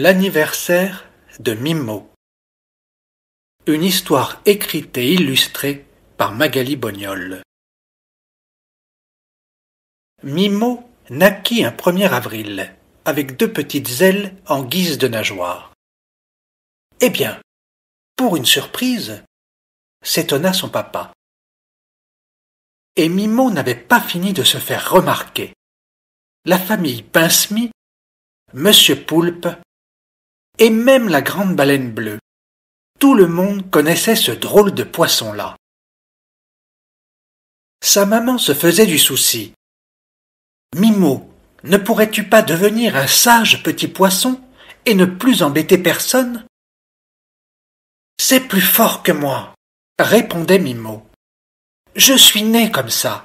L'anniversaire de Mimo. Une histoire écrite et illustrée par Magali Bognol. Mimo naquit un 1er avril, avec deux petites ailes en guise de nageoire. Eh bien, pour une surprise, s'étonna son papa. Et Mimo n'avait pas fini de se faire remarquer. La famille Pincemi, Monsieur Poulpe et même la grande baleine bleue. Tout le monde connaissait ce drôle de poisson-là. Sa maman se faisait du souci. Mimo, ne pourrais-tu pas devenir un sage petit poisson et ne plus embêter personne C'est plus fort que moi, répondait Mimo. Je suis né comme ça.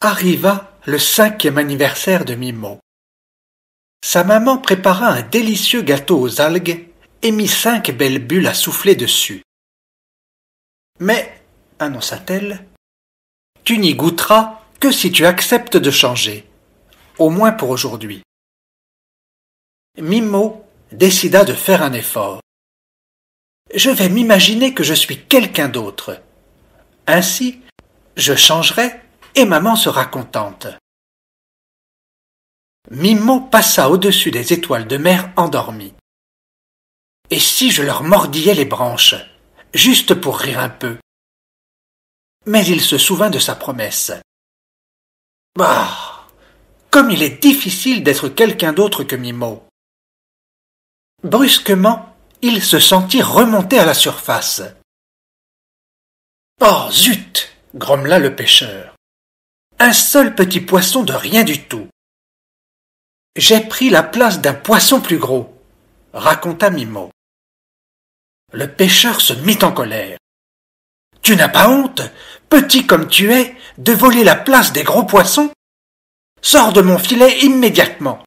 Arriva le cinquième anniversaire de Mimo. Sa maman prépara un délicieux gâteau aux algues et mit cinq belles bulles à souffler dessus. Mais, annonça-t-elle, tu n'y goûteras que si tu acceptes de changer, au moins pour aujourd'hui. Mimo décida de faire un effort. Je vais m'imaginer que je suis quelqu'un d'autre. Ainsi, je changerai et maman sera contente. Mimmo passa au-dessus des étoiles de mer endormies. Et si je leur mordillais les branches, juste pour rire un peu Mais il se souvint de sa promesse. Bah Comme il est difficile d'être quelqu'un d'autre que Mimmo Brusquement, il se sentit remonter à la surface. Oh zut grommela le pêcheur. Un seul petit poisson de rien du tout. J'ai pris la place d'un poisson plus gros, raconta Mimo. Le pêcheur se mit en colère. Tu n'as pas honte, petit comme tu es, de voler la place des gros poissons Sors de mon filet immédiatement.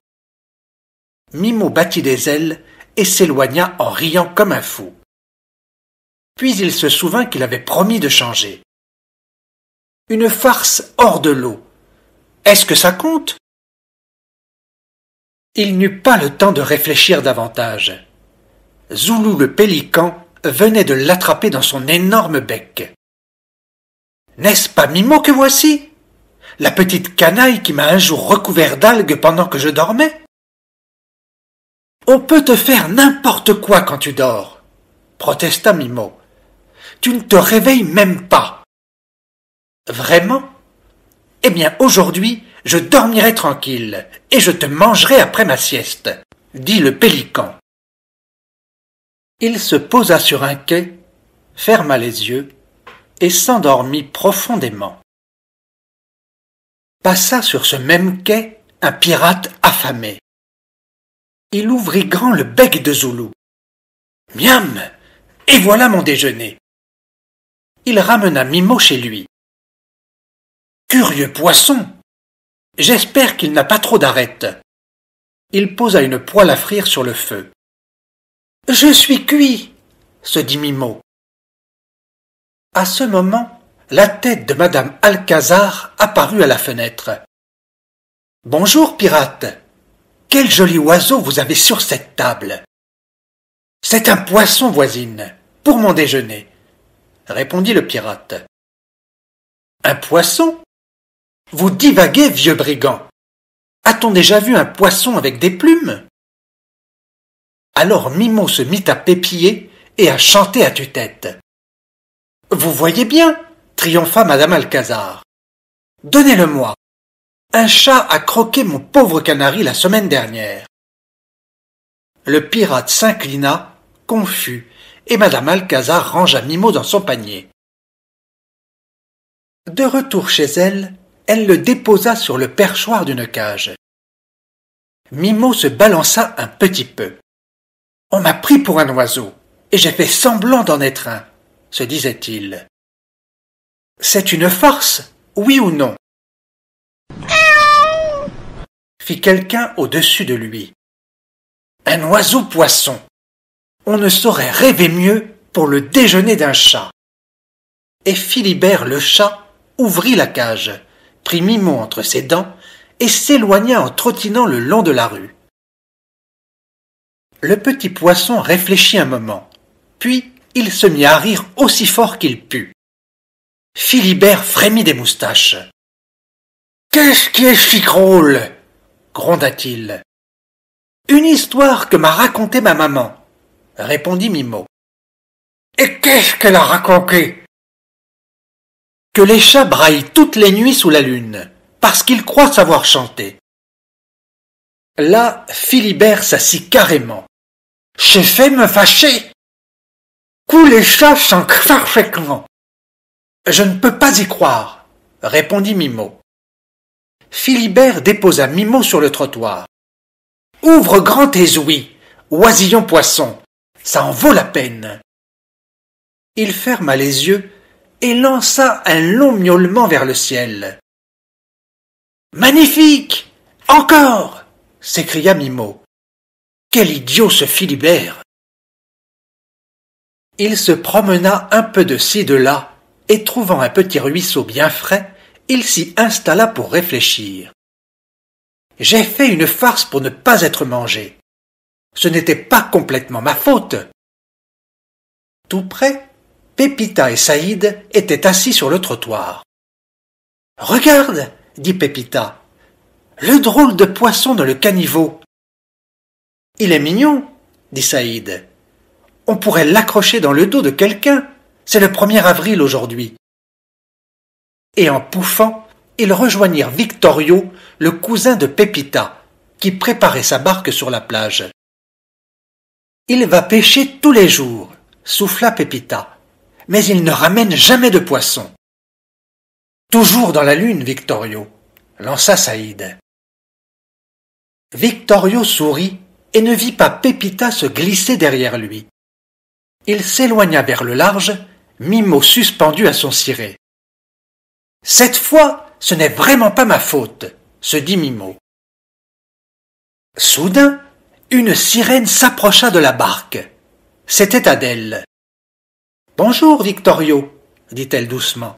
Mimo battit des ailes et s'éloigna en riant comme un fou. Puis il se souvint qu'il avait promis de changer. Une farce hors de l'eau. Est-ce que ça compte il n'eut pas le temps de réfléchir davantage. Zoulou le pélican venait de l'attraper dans son énorme bec. N'est-ce pas Mimo que voici La petite canaille qui m'a un jour recouvert d'algues pendant que je dormais On peut te faire n'importe quoi quand tu dors, protesta Mimo. Tu ne te réveilles même pas. Vraiment Eh bien, aujourd'hui, je dormirai tranquille, et je te mangerai après ma sieste, dit le pélican. Il se posa sur un quai, ferma les yeux, et s'endormit profondément. Passa sur ce même quai un pirate affamé. Il ouvrit grand le bec de Zoulou. Miam Et voilà mon déjeuner Il ramena Mimo chez lui. Curieux poisson J'espère qu'il n'a pas trop d'arêtes. Il posa une poêle à frire sur le feu. Je suis cuit, se dit Mimo. À ce moment, la tête de madame Alcazar apparut à la fenêtre. Bonjour, pirate. Quel joli oiseau vous avez sur cette table. C'est un poisson, voisine, pour mon déjeuner, répondit le pirate. Un poisson? Vous divaguez, vieux brigand. A-t-on déjà vu un poisson avec des plumes Alors Mimo se mit à pépiller et à chanter à tue-tête. Vous voyez bien, triompha Madame Alcazar. Donnez-le-moi. Un chat a croqué mon pauvre canari la semaine dernière. Le pirate s'inclina, confus, et Madame Alcazar rangea Mimo dans son panier. De retour chez elle, elle le déposa sur le perchoir d'une cage. Mimo se balança un petit peu. On m'a pris pour un oiseau, et j'ai fait semblant d'en être un, se disait-il. C'est une farce, oui ou non fit quelqu'un au-dessus de lui. Un oiseau poisson. On ne saurait rêver mieux pour le déjeuner d'un chat. Et Philibert le chat ouvrit la cage, prit Mimo entre ses dents et s'éloigna en trottinant le long de la rue. Le petit poisson réfléchit un moment, puis il se mit à rire aussi fort qu'il put. Philibert frémit des moustaches. Qu'est-ce qui est si drôle gronda-t-il. Une histoire que m'a racontée ma maman, répondit Mimo. Et qu'est-ce qu'elle a raconté que les chats braillent toutes les nuits sous la lune, parce qu'ils croient savoir chanter. Là, Philibert s'assit carrément. J'ai fait me fâcher. Cou les chats chantent parfaitement. Je ne peux pas y croire, répondit Mimo. Philibert déposa Mimo sur le trottoir. Ouvre grand tes ouïes, oisillon poisson, ça en vaut la peine. Il ferma les yeux et lança un long miaulement vers le ciel. Magnifique. Encore. s'écria Mimo. Quel idiot ce Philibert. Il se promena un peu de ci de là, et trouvant un petit ruisseau bien frais, il s'y installa pour réfléchir. J'ai fait une farce pour ne pas être mangé. Ce n'était pas complètement ma faute. Tout près, Pépita et Saïd étaient assis sur le trottoir. Regarde, dit Pépita, le drôle de poisson dans le caniveau. Il est mignon, dit Saïd. On pourrait l'accrocher dans le dos de quelqu'un. C'est le 1er avril aujourd'hui. Et en pouffant, ils rejoignirent Victorio, le cousin de Pépita, qui préparait sa barque sur la plage. Il va pêcher tous les jours, souffla Pépita mais il ne ramène jamais de poisson. Toujours dans la lune, Victorio, lança Saïd. Victorio sourit et ne vit pas Pépita se glisser derrière lui. Il s'éloigna vers le large, Mimo suspendu à son ciré. Cette fois, ce n'est vraiment pas ma faute, se dit Mimo. Soudain, une sirène s'approcha de la barque. C'était Adèle. Bonjour, Victorio, dit-elle doucement.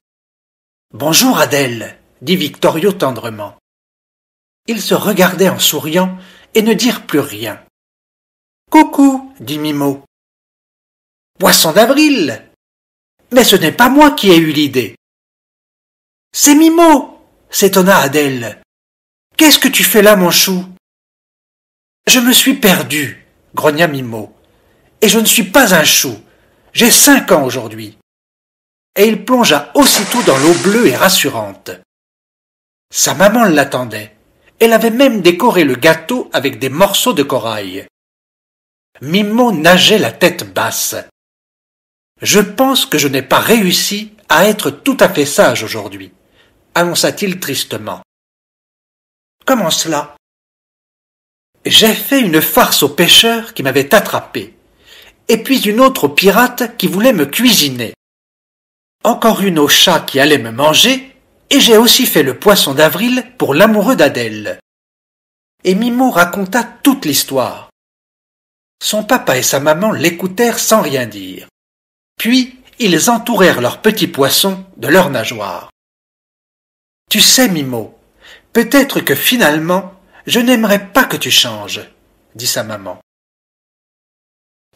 Bonjour, Adèle, dit Victorio tendrement. Ils se regardaient en souriant et ne dirent plus rien. Coucou, dit Mimo. Poisson d'avril. Mais ce n'est pas moi qui ai eu l'idée. C'est Mimo, s'étonna Adèle. Qu'est-ce que tu fais là, mon chou Je me suis perdu, grogna Mimo, et je ne suis pas un chou. J'ai cinq ans aujourd'hui. Et il plongea aussitôt dans l'eau bleue et rassurante. Sa maman l'attendait. Elle avait même décoré le gâteau avec des morceaux de corail. Mimo nageait la tête basse. Je pense que je n'ai pas réussi à être tout à fait sage aujourd'hui, annonça-t-il tristement. Comment cela J'ai fait une farce au pêcheur qui m'avait attrapé et puis une autre pirate qui voulait me cuisiner. Encore une au chat qui allait me manger, et j'ai aussi fait le poisson d'avril pour l'amoureux d'Adèle. Et Mimo raconta toute l'histoire. Son papa et sa maman l'écoutèrent sans rien dire. Puis ils entourèrent leur petit poisson de leurs nageoires. Tu sais, Mimo, peut-être que finalement, je n'aimerais pas que tu changes, dit sa maman.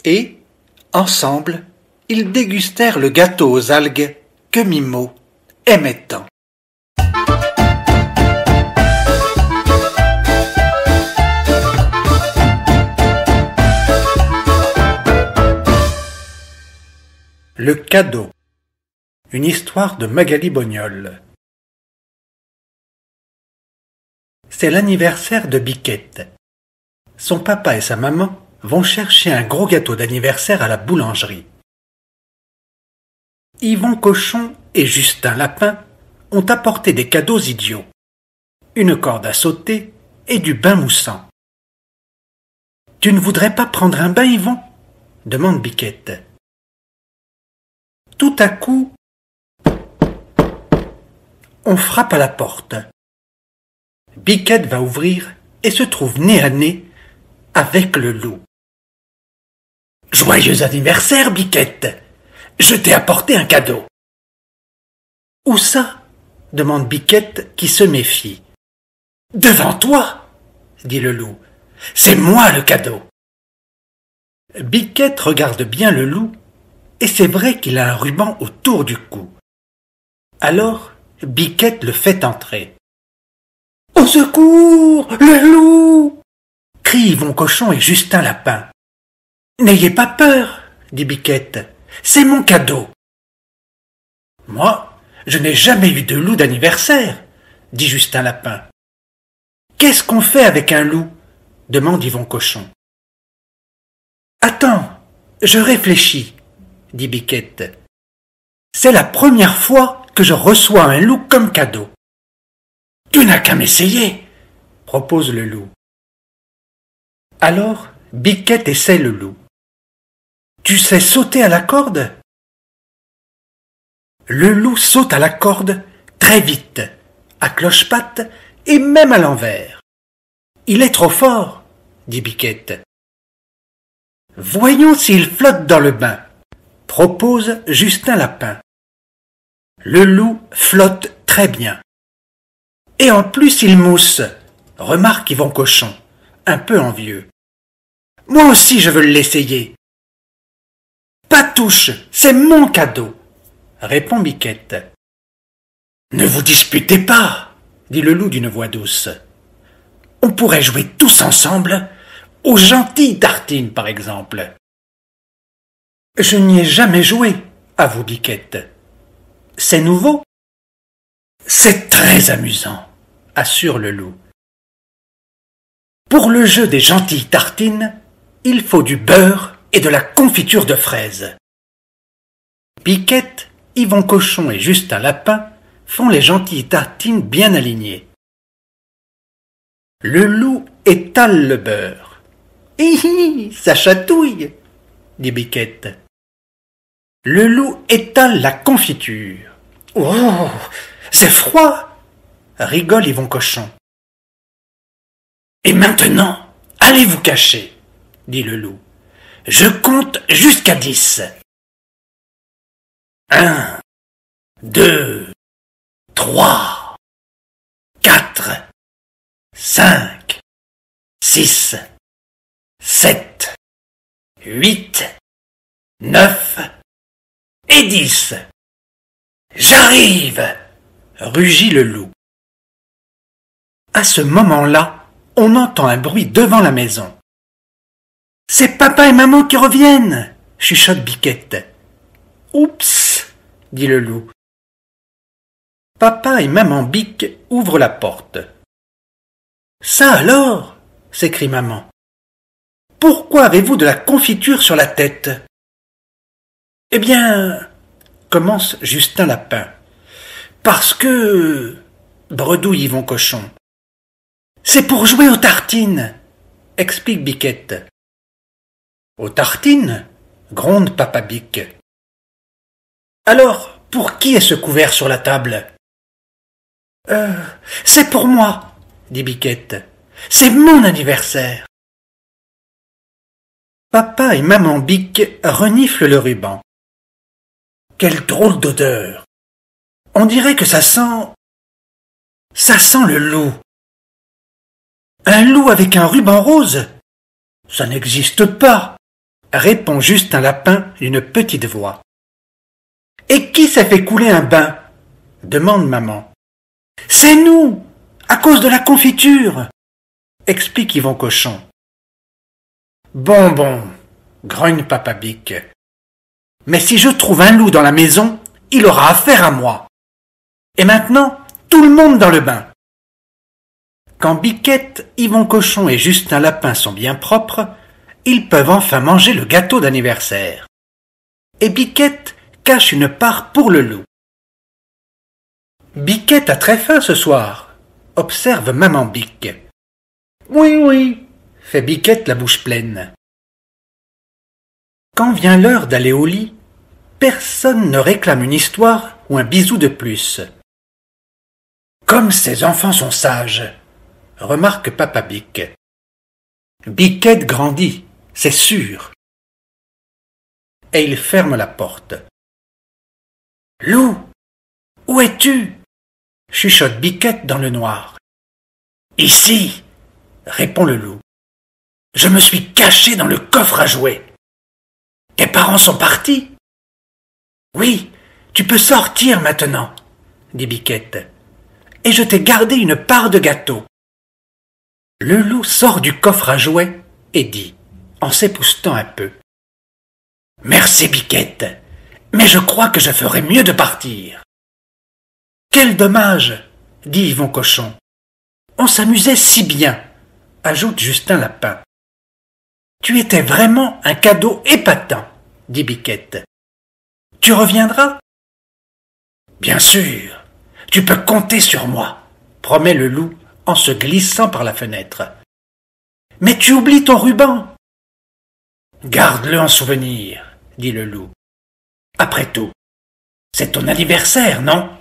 Et, Ensemble, ils dégustèrent le gâteau aux algues que Mimo aimait tant. Le cadeau. Une histoire de Magali Bognol. C'est l'anniversaire de Biquette. Son papa et sa maman vont chercher un gros gâteau d'anniversaire à la boulangerie. Yvon Cochon et Justin Lapin ont apporté des cadeaux idiots. Une corde à sauter et du bain moussant. Tu ne voudrais pas prendre un bain, Yvon demande Biquette. Tout à coup, on frappe à la porte. Biquette va ouvrir et se trouve nez à nez avec le loup. Joyeux anniversaire, Biquette. Je t'ai apporté un cadeau. Où ça? demande Biquette qui se méfie. Devant toi, dit le loup. C'est moi le cadeau. Biquette regarde bien le loup, et c'est vrai qu'il a un ruban autour du cou. Alors, Biquette le fait entrer. Au secours, le loup! crient Yvon Cochon et Justin Lapin. N'ayez pas peur, dit Biquette. C'est mon cadeau. Moi, je n'ai jamais eu de loup d'anniversaire, dit Justin Lapin. Qu'est-ce qu'on fait avec un loup demande Yvon Cochon. Attends, je réfléchis, dit Biquette. C'est la première fois que je reçois un loup comme cadeau. Tu n'as qu'à m'essayer, propose le loup. Alors, Biquette essaie le loup. Tu sais sauter à la corde Le loup saute à la corde très vite, à cloche-patte et même à l'envers. Il est trop fort, dit Biquette. Voyons s'il flotte dans le bain, propose Justin Lapin. Le loup flotte très bien. Et en plus il mousse, remarque Yvon Cochon, un peu envieux. Moi aussi je veux l'essayer touche, c'est mon cadeau, répond Biquette. Ne vous disputez pas, dit le loup d'une voix douce. On pourrait jouer tous ensemble aux gentilles tartines, par exemple. Je n'y ai jamais joué, avoue Biquette. C'est nouveau. C'est très amusant, assure le loup. Pour le jeu des gentilles tartines, il faut du beurre et de la confiture de fraises. Piquette, Yvon Cochon et Justin Lapin font les gentilles tartines bien alignées. Le loup étale le beurre. Hihi, ça chatouille, dit Biquette. Le loup étale la confiture. Oh, c'est froid, rigole Yvon Cochon. Et maintenant, allez vous cacher, dit le loup. Je compte jusqu'à dix. Un, deux, trois, quatre, cinq, six, sept, huit, neuf et dix. J'arrive rugit le loup. À ce moment-là, on entend un bruit devant la maison. C'est papa et maman qui reviennent chuchote Biquette. Oups dit le loup. Papa et maman Bic ouvrent la porte. Ça alors s'écrie maman. Pourquoi avez-vous de la confiture sur la tête Eh bien, commence Justin Lapin. Parce que. bredouille Yvon Cochon. C'est pour jouer aux tartines, explique Biquette. Aux tartines gronde Papa Bic. « Alors, pour qui est ce couvert sur la table Euh, c'est pour moi, dit Biquette. C'est mon anniversaire. Papa et maman Bic reniflent le ruban. Quelle drôle d'odeur. On dirait que ça sent. Ça sent le loup. Un loup avec un ruban rose Ça n'existe pas répond Justin Lapin d'une petite voix. Et qui s'est fait couler un bain demande maman. C'est nous, à cause de la confiture, explique Yvon Cochon. Bon, bon, grogne Papa Bic. Mais si je trouve un loup dans la maison, il aura affaire à moi. Et maintenant, tout le monde dans le bain. Quand Biquette, Yvon Cochon et Justin Lapin sont bien propres, ils peuvent enfin manger le gâteau d'anniversaire. Et Biquette cache une part pour le loup. Biquette a très faim ce soir, observe maman Bique. Oui, oui, fait Biquette la bouche pleine. Quand vient l'heure d'aller au lit, personne ne réclame une histoire ou un bisou de plus. Comme ces enfants sont sages, remarque Papa Bic. Biquette grandit. C'est sûr. Et il ferme la porte. Loup, où es-tu chuchote Biquette dans le noir. Ici, répond le loup. Je me suis caché dans le coffre à jouets. Tes parents sont partis Oui, tu peux sortir maintenant, dit Biquette. Et je t'ai gardé une part de gâteau. Le loup sort du coffre à jouets et dit en s'époustant un peu. Merci, Biquette, mais je crois que je ferais mieux de partir. Quel dommage, dit Yvon Cochon. On s'amusait si bien, ajoute Justin Lapin. Tu étais vraiment un cadeau épatant, dit Biquette. Tu reviendras Bien sûr, tu peux compter sur moi, promet le loup en se glissant par la fenêtre. Mais tu oublies ton ruban Garde-le en souvenir, dit le loup. Après tout, c'est ton anniversaire, non?